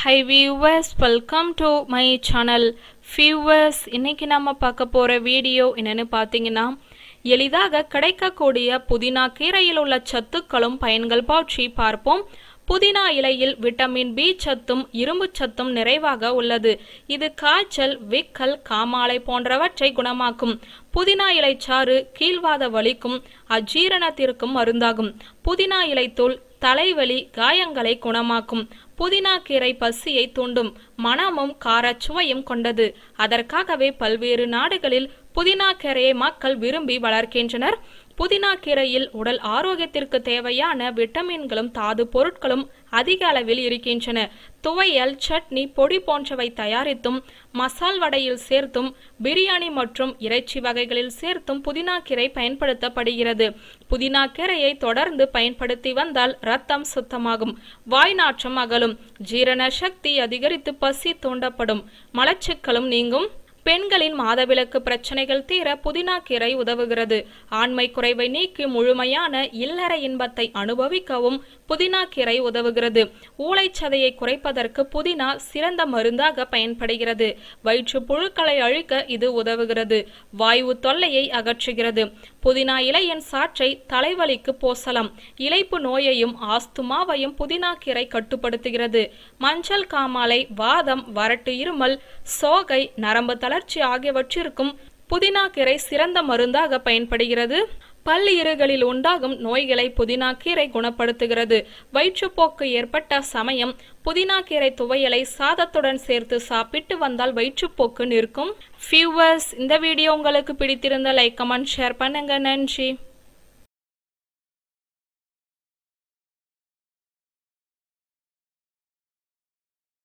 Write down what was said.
high viewers welcome to my channel viewers இன்னைக்கு நம்ம பார்க்க போகிற வீடியோ என்னென்னு பார்த்தீங்கன்னா எளிதாக கிடைக்கக்கூடிய புதினா கீரையில் உள்ள சத்துக்களும் பயன்கள் பற்றி பார்ப்போம் புதினா இலையில் விட்டமின் பி சத்தும் இரும்பு சத்தும் நிறைவாக உள்ளது இது காய்ச்சல் விக்கல் காமாலை போன்றவற்றை குணமாக்கும் புதினா இலை சாறு கீழ்வாத வலிக்கும் அஜீரணத்திற்கும் மருந்தாகும் புதினா இலைத்தூள் தலைவலி காயங்களை குணமாக்கும் புதினா கீரை பசியை தூண்டும் மனமும் காரச்சுவையும் கொண்டது அதற்காகவே பல்வேறு நாடுகளில் புதினா கீரையை மக்கள் விரும்பி வளர்க்கின்றனர் புதினா கீரையில் உடல் ஆரோக்கியத்திற்கு தேவையான விட்டமின்களும் தாது பொருட்களும் அதிக அளவில் இருக்கின்றன துவையல் சட்னி பொடி போன்றவை தயாரித்தும் மசால் வடையில் சேர்த்தும் பிரியாணி மற்றும் இறைச்சி வகைகளில் சேர்த்தும் புதினா கீரை பயன்படுத்தப்படுகிறது புதினா கீரையை தொடர்ந்து பயன்படுத்தி வந்தால் ரத்தம் சுத்தமாகும் வாய் நாற்றம் அகலும் ஜீரண சக்தி அதிகரித்து பசி தூண்டப்படும் மலச்சிக்கலும் நீங்கும் பெண்களின் மாதவிலக்கு பிரச்சனைகள் தீர புதினா கீரை உதவுகிறது ஆண்மை குறைவை நீக்கி முழுமையான இல்லற இன்பத்தை அனுபவிக்கவும் புதினா கீரை உதவுகிறது ஊளைச்சதையை குறைப்பதற்கு புதினா சிறந்த மருந்தாக பயன்படுகிறது வயிற்று புழுக்களை அழிக்க இது உதவுகிறது வாயு தொல்லையை அகற்றுகிறது புதினா இலையின் சாற்றை தலைவலிக்கு போசலாம் இலைப்பு நோயையும் ஆஸ்துமாவையும் புதினா கீரை கட்டுப்படுத்துகிறது மஞ்சள் காமாலை வாதம் வறட்டு இருமல் சோகை நரம்பு தளர் வளர்ச்சி ஆகியவற்றிற்கும் புதினா கீரை சிறந்த மருந்தாக பயன்படுகிறது பல் இருகளில் உண்டாகும் நோய்களை புதினா கீரை குணப்படுத்துகிறது வயிற்றுப்போக்கு ஏற்பட்ட சமயம் புதினா கீரை துவையலை சாதத்துடன் சேர்த்து சாப்பிட்டு வந்தால் வயிற்றுப்போக்கு நிற்கும் ஃபியூவர்ஸ் இந்த வீடியோ உங்களுக்கு பிடித்திருந்த லைக் கமெண்ட் ஷேர் பண்ணுங்க நன்றி